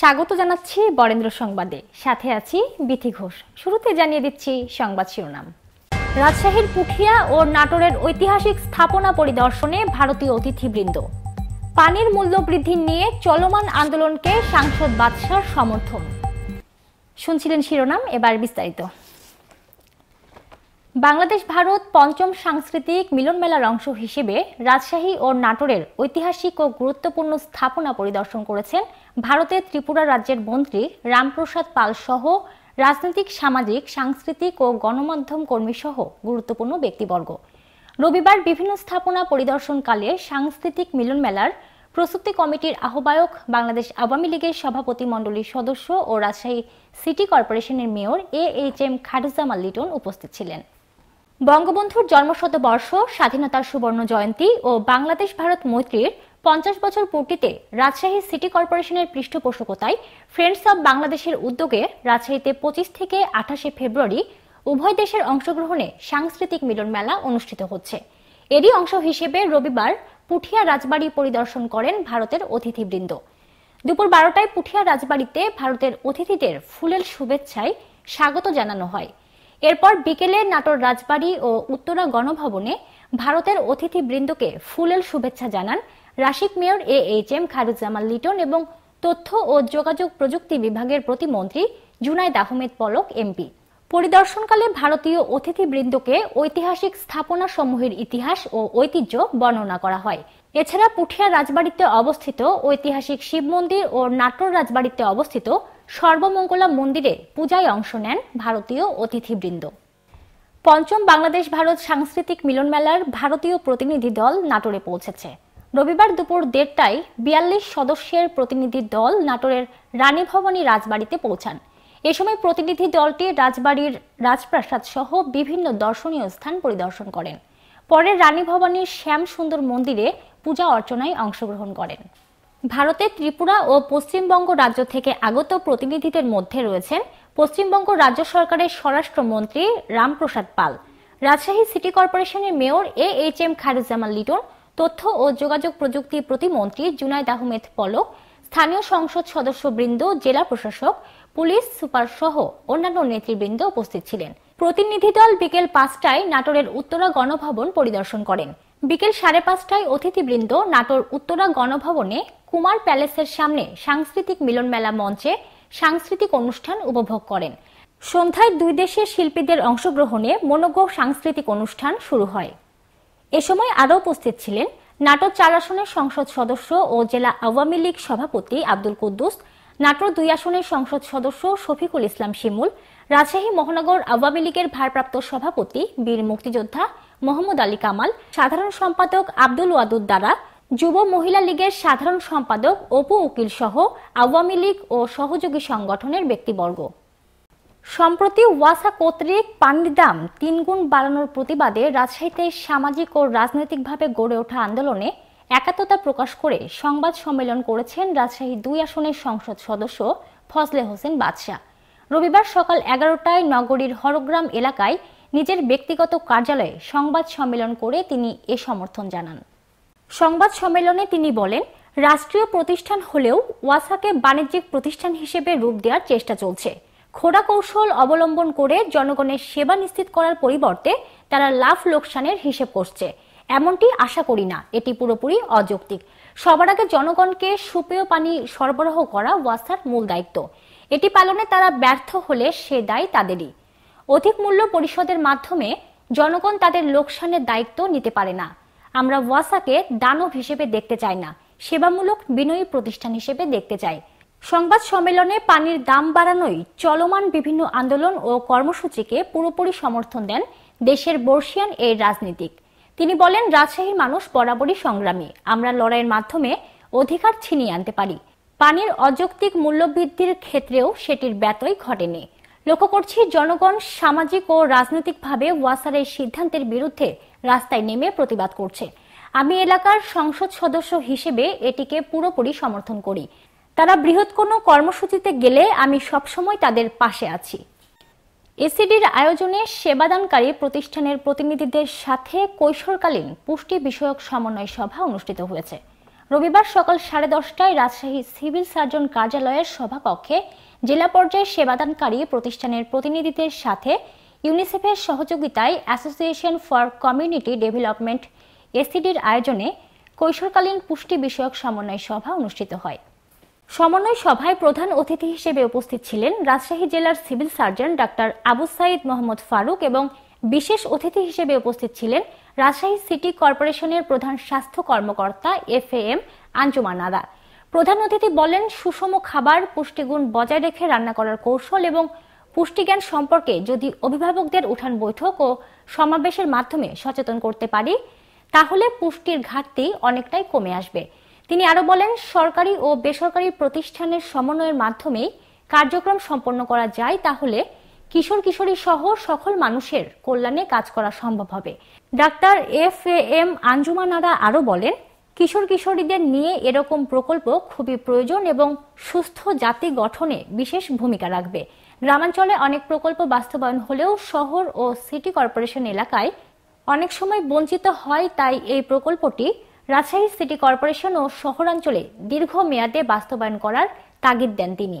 স্বাগত জানাচ্ছি বরেন্দ্র সংবাদে সাথে আছি বিথি ঘোষ শুরুতে জানিয়ে দিচ্ছি সংবাদ শিরোনাম রাজশাহীর পুঠিয়া ও নাটোরের ঐতিহাসিক স্থাপনা পরিদর্শনে ভারতীয় অতিথিবৃন্দ পানির মূল্য বৃদ্ধি নিয়ে চলমান আন্দোলনকে সাংসদ বাদশার সমর্থন শুনছিলেন শিরোনাম এবার বিস্তারিত বাংলাদেশ ভারত পঞ্চম সাংস্কৃতিক মিলন মেলার অংশ হিসেবে রাজশাহী ও নাটোরের ঐতিহাসিক ও গুরুত্বপূর্ণ স্থাপনা পরিদর্শন করেছেন ভারতের ত্রিপুরা রাজ্যের মন্ত্রী রামপ্রসাদ পাল সহ রাজনৈতিক সামাজিক সাংস্কৃতিক ও গণমাধ্যম কর্মী সহ গুরুত্বপূর্ণ ব্যক্তিবর্গ রবিবার বিভিন্ন স্থাপনা পরিদর্শনকালে সাংস্কৃতিক মিলন মেলার প্রস্তুতি কমিটির আহ্বায়ক বাংলাদেশ আওয়ামী লীগের সভাপতি মণ্ডলীর সদস্য ও রাজশাহী সিটি কর্পোরেশনের mayor A H M Khairuzzaman Liton উপস্থিত ছিলেন বঙ্গবন্ধুর জন্মশতবর্ষ স্বাধীনতার সুবর্ণ জয়ন্তী ও বাংলাদেশ ভারত মৈত্রীর পঞ্চাশ বছর পূর্তিতে রাজশাহী সিটি কর্পোরেশনের পৃষ্ঠপোষকতায় ফ্রেন্ডস অব বাংলাদেশের উদ্যোগে রাজশাহীতে পঁচিশ থেকে আঠাশে ফেব্রুয়ারি উভয় দেশের অংশগ্রহণে সাংস্কৃতিক মিলন মেলা অনুষ্ঠিত হচ্ছে এরই অংশ হিসেবে রবিবার পুঠিয়া রাজবাড়ি পরিদর্শন করেন ভারতের অতিথিবৃন্দ দুপুর বারোটায় পুঠিয়া রাজবাড়িতে ভারতের অতিথিদের ফুলের শুভেচ্ছায় স্বাগত জানানো হয় এরপর বিকেলে নাটোর রাজবাড়ি ও উত্তরা গণভবনে ভারতের অতিথিবৃন্দকে ফুলেল শুভেচ্ছা জানান রাশিক mayor A H M Kharuzzaman Liton এবং তথ্য ও যোগাযোগ প্রযুক্তি বিভাগের প্রতিমন্ত্রী জুনায়দ আহমেদ পলক এমপি পরিদর্শনকালে ভারতীয় অতিথিবৃন্দকে ঐতিহাসিক স্থাপনা সমূহের ইতিহাস ও ঐতিহ্য বর্ণনা করা হয় এছাড়া পুঠিয়া রাজবাড়িতে অবস্থিত ঐতিহাসিক শিব মন্দির ও নাটোর রাজবাড়িতে অবস্থিত সর্বমঙ্গলা মন্দিরে পূজায় অংশ নেন ভারতীয় অতিথিবৃন্দ পঞ্চম বাংলাদেশ ভারত সাংস্কৃতিক মিলন মেলার ভারতীয় প্রতিনিধি দল নাটোরে পৌঁছেছে রবিবার দুপুর দেড়টায় বিয়াল্লিশ সদস্যের প্রতিনিধি দল নাটোরের রানী ভবনী রাজবাড়িতে পৌঁছান এ সময় প্রতিনিধি দলটি রাজবাড়ির রাজপ্রাসাদ সহ বিভিন্ন দর্শনীয় স্থান পরিদর্শন করেন পরে রানী শ্যাম সুন্দর মন্দিরে পূজা অর্চনায় অংশগ্রহণ করেন ভারতের ত্রিপুরা ও পশ্চিমবঙ্গ রাজ্য থেকে আগত প্রতিনিধিদের মধ্যে রয়েছেন পশ্চিমবঙ্গ রাজ্য সরকারের স্বরাষ্ট্রমন্ত্রী রামপ্রসাদ পাল রাজশাহী সিটি কর্পোরেশনের mayor A H M Khairuzzaman Liton তথ্য ও যোগাযোগ প্রযুক্তি প্রতিমন্ত্রী জুনায়দ আহমেদ পলক স্থানীয় সংসদ সদস্যবৃন্দ জেলা প্রশাসক পুলিশ সুপার সহ অন্যান্য নেতৃবৃন্দ উপস্থিত ছিলেন প্রতিনিধি দল বিকেল পাঁচটায় নাটোরের উত্তরা গণভবন পরিদর্শন করেন বিকেল সাড়ে পাঁচটায় অতিথিবৃন্দ নাটোর উত্তরা গণভবনে কুমার প্যালেসের সামনে সাংস্কৃতিক মিলন মেলা মঞ্চে সাংস্কৃতিক অনুষ্ঠান উপভোগ করেন সন্ধ্যায় দুই দেশের শিল্পীদের অংশগ্রহণে মনোজ্ঞ সাংস্কৃতিক অনুষ্ঠান শুরু হয় এ সময় আরও উপস্থিত ছিলেন নাটোর চার আসনের সংসদ সদস্য ও জেলা আওয়ামী লীগ সভাপতি আব্দুল কুদ্দুস নাটোর দুই আসনের সংসদ সদস্য শফিকুল ইসলাম শিমুল রাজশাহী মহানগর আওয়ামী লীগের ভারপ্রাপ্ত সভাপতি বীর মুক্তিযোদ্ধা মোহাম্মদ আলী কামাল সাধারণ সম্পাদক আব্দুল ওয়াদুদ দ্বারা যুব মহিলা লীগের সাধারণ সম্পাদক অপু উকিল সহ আওয়ামী লীগ ও সহযোগী সংগঠনের ব্যক্তিবর্গ সম্প্রতি ওয়াসা কর্তৃক পানির দাম তিনগুণ বাড়ানোর প্রতিবাদে রাজশাহীতে সামাজিক ও রাজনৈতিকভাবে গড়ে ওঠা আন্দোলনে একাত্মতা প্রকাশ করে সংবাদ সম্মেলন করেছেন রাজশাহী দুই আসনের সংসদ সদস্য ফজলে হোসেন বাদশাহ রবিবার সকাল এগারোটায় নগরীর হরগ্রাম এলাকায় নিজের ব্যক্তিগত কার্যালয়ে সংবাদ সম্মেলন করে তিনি এ সমর্থন জানান সংবাদ সম্মেলনে তিনি বলেন রাষ্ট্রীয় প্রতিষ্ঠান হলেও ওয়াসাকে বাণিজ্যিক প্রতিষ্ঠান হিসেবে রূপ দেওয়ার চেষ্টা চলছে খোড়া কৌশল অবলম্বন করে জনগণের সেবা নিশ্চিত করার পরিবর্তে তারা লাভ লোকসানের হিসেব করছে এমনটি আশা করি না এটি পুরোপুরি অযৌক্তিক সবার আগে জনগণকে সুপেয় পানি সরবরাহ করা ওয়াসার মূল দায়িত্ব এটি পালনে তারা ব্যর্থ হলে সে দায় তাদেরই অধিক মূল্য পরিশোধের মাধ্যমে জনগণ তাদের লোকসানের দায়িত্ব নিতে পারে না আমরা ওয়াসাকে দানব হিসেবে দেখতে চাই না সেবামূলক বিনয়ী প্রতিষ্ঠান হিসেবে দেখতে চাই সংবাদ সম্মেলনে পানির দাম বাড়ানোই চলমান বিভিন্ন আন্দোলন ও কর্মসূচিকে পুরোপুরি সমর্থন দেন দেশের বর্ষিয়ান এই রাজনীতিক তিনি বলেন রাজশাহীর মানুষ বরাবরই সংগ্রামী আমরা লড়াইয়ের মাধ্যমে অধিকার ছিনিয়ে আনতে পারি পানির অযৌক্তিক মূল্যবৃদ্ধির ক্ষেত্রেও সেটির ব্যতয় ঘটেনি লক্ষ্য করছি জনগণ সামাজিক ও রাজনৈতিকভাবে ওয়াসার এই সিদ্ধান্তের বিরুদ্ধে রাস্তায় নেমে প্রতিবাদ করছে আমি এলাকার সংসদ সদস্য হিসেবে এটিকে পুরোপুরি সমর্থন করি তারা বৃহৎ কোনো কর্মসূচিতে গেলে আমি সবসময় তাদের পাশে আছি এসিডির আয়োজনে সেবাদানকারী প্রতিষ্ঠানের প্রতিনিধিদের সাথে কৈশোরকালীন পুষ্টি বিষয়ক সমন্বয় সভা অনুষ্ঠিত হয়েছে রবিবার সকাল সাড়ে দশটায় রাজশাহী সিভিল সার্জন কার্যালয়ের সভাকক্ষে জেলা পর্যায়ে সেবাদানকারী প্রতিষ্ঠানের প্রতিনিধিদের সাথে ইউনিসেফের সহযোগিতায় অ্যাসোসিয়েশন ফর কমিউনিটি ডেভেলপমেন্ট এসিডির আয়োজনে কৈশোরকালীন পুষ্টি বিষয়ক সমন্বয় সভা অনুষ্ঠিত হয় সমন্বয় সভায় প্রধান অতিথি হিসেবে উপস্থিত ছিলেন রাজশাহী জেলার সিভিল সার্জন ডাক্তার আবু সাইদ মোহাম্মদ ফারুক এবং বিশেষ অতিথি হিসেবে উপস্থিত ছিলেন রাজশাহী সিটি কর্পোরেশনের প্রধান স্বাস্থ্য কর্মকর্তা এফ এম আঞ্জুমান আদা প্রধান অতিথি বলেন সুষম খাবার পুষ্টিগুণ বজায় রেখে রান্না করার কৌশল এবং পুষ্টিজ্ঞান সম্পর্কে যদি অভিভাবকদের উঠান বৈঠক ও সমাবেশের মাধ্যমে সচেতন করতে পারি তাহলে পুষ্টির ঘাটতি অনেকটাই কমে আসবে তিনি আরো বলেন সরকারি ও বেসরকারি প্রতিষ্ঠানের সমন্বয়ের মাধ্যমেই কার্যক্রম সম্পন্ন করা যায় তাহলে কিশোর কিশোরী সহ সকল মানুষের কল্যাণে কাজ করা সম্ভব হবে ডাক্তার এফ এ এম আঞ্জুমানারা আরো বলেন কিশোর কিশোরীদের নিয়ে এরকম প্রকল্প খুবই প্রয়োজন এবং সুস্থ জাতি গঠনে বিশেষ ভূমিকা রাখবে গ্রামাঞ্চলে অনেক প্রকল্প বাস্তবায়ন হলেও শহর ও সিটি কর্পোরেশন এলাকায় অনেক সময় বঞ্চিত হয় তাই এই প্রকল্পটি রাজশাহী সিটি কর্পোরেশন ও শহরাঞ্চলে দীর্ঘ মেয়াদে বাস্তবায়ন করার তাগিদ দেন তিনি